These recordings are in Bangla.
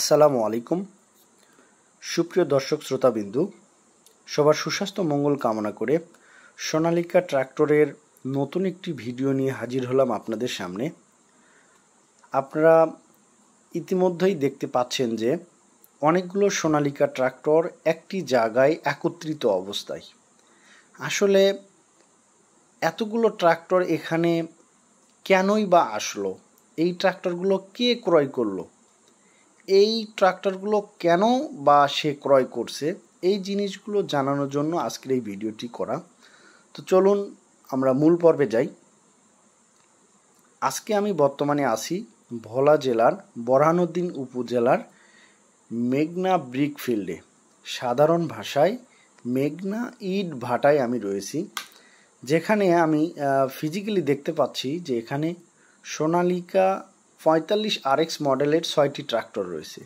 আসসালামু আলাইকুম সুপ্রিয় দর্শক শ্রোতাবিন্দু সবার সুস্বাস্থ্য মঙ্গল কামনা করে সোনালিকা ট্র্যাক্টরের নতুন একটি ভিডিও নিয়ে হাজির হলাম আপনাদের সামনে আপনারা ইতিমধ্যেই দেখতে পাচ্ছেন যে অনেকগুলো সোনালিকা ট্র্যাক্টর একটি জায়গায় একত্রিত অবস্থায় আসলে এতগুলো ট্র্যাক্টর এখানে কেনই বা আসলো এই ট্র্যাক্টরগুলো কে ক্রয় করলো এই ট্রাক্টরগুলো কেন বা সে ক্রয় করছে এই জিনিসগুলো জানানোর জন্য আজকের এই ভিডিওটি করা তো চলুন আমরা মূল পর্বে যাই আজকে আমি বর্তমানে আসি ভোলা জেলার বরহানুদ্দিন উপজেলার মেঘনা ব্রিক ফিল্ডে সাধারণ ভাষায় মেঘনা ইট ভাটায় আমি রয়েছি যেখানে আমি ফিজিক্যালি দেখতে পাচ্ছি যে এখানে সোনালিকা পঁয়তাল্লিশ আর এক্স মডেলের ছয়টি ট্রাক্টর রয়েছে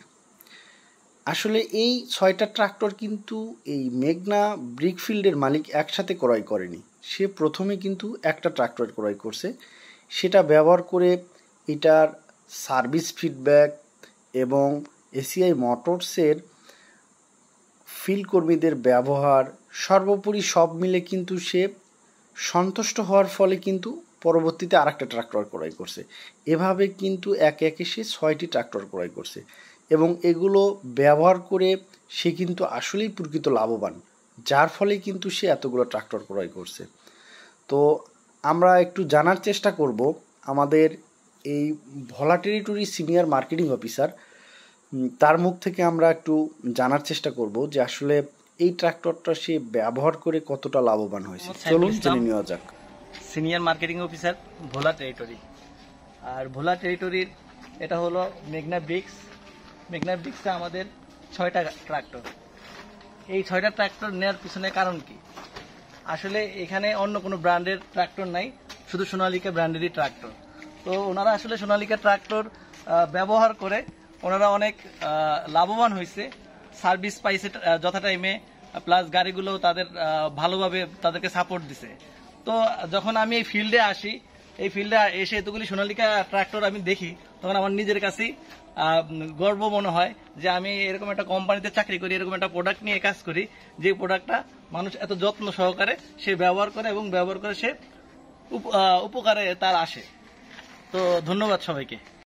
আসলে এই ছয়টা ট্রাক্টর কিন্তু এই মেঘনা ব্রিকফিল্ডের মালিক একসাথে ক্রয় করেনি সে প্রথমে কিন্তু একটা ট্রাক্টর ক্রয় করছে সেটা ব্যবহার করে এটার সার্ভিস ফিডব্যাক এবং এসিআই মোটরসের ফিল্ড কর্মীদের ব্যবহার সর্বোপরি সব মিলে কিন্তু সে সন্তুষ্ট হওয়ার ফলে কিন্তু পরবর্তীতে আর একটা ট্রাক্টর ক্রয় করছে এভাবে কিন্তু একে একে সে ছয়টি ট্রাক্টর ক্রয় করছে এবং এগুলো ব্যবহার করে সে কিন্তু আসলেই প্রকৃত লাভবান যার ফলে কিন্তু সে এতগুলো ট্রাক্টর ক্রয় করছে তো আমরা একটু জানার চেষ্টা করব আমাদের এই টেরিটরি সিনিয়র মার্কেটিং অফিসার তার মুখ থেকে আমরা একটু জানার চেষ্টা করব যে আসলে এই ট্রাক্টরটা সে ব্যবহার করে কতটা লাভবান হয়েছে আচ্ছা, চলুন জেনে নেওয়া যাক senior marketing officer Bhola territory আর ভোলা টেরিটরির এটা হলো মেঘনা ব্রিক্স মেঘনা ব্রিক্সে আমাদের ছয়টা ট্রাক্টর এই ছয়টা ট্রাক্টর নেওয়ার পিছনে কারণ কি আসলে এখানে অন্য কোনো ব্র্যান্ডের ট্রাক্টর নাই শুধু সোনালিকা ব্র্যান্ডেরই ট্রাক্টর তো ওনারা আসলে সোনালিকা ট্রাক্টর ব্যবহার করে ওনারা অনেক লাভবান হয়েছে সার্ভিস পাইছে যথা টাইমে প্লাস গাড়িগুলো তাদের ভালোভাবে তাদেরকে সাপোর্ট দিছে তো যখন আমি এই ফিল্ডে আসি এই ফিল্ডে এসে এতগুলি সোনালিকা ট্রাক্টর আমি দেখি তখন আমার নিজের কাছেই গর্ব মনে হয় যে আমি এরকম একটা কোম্পানিতে চাকরি করি এরকম একটা প্রোডাক্ট নিয়ে কাজ করি যে প্রোডাক্টটা মানুষ এত যত্ন সহকারে সে ব্যবহার করে এবং ব্যবহার করে সে উপকারে তার আসে তো ধন্যবাদ সবাইকে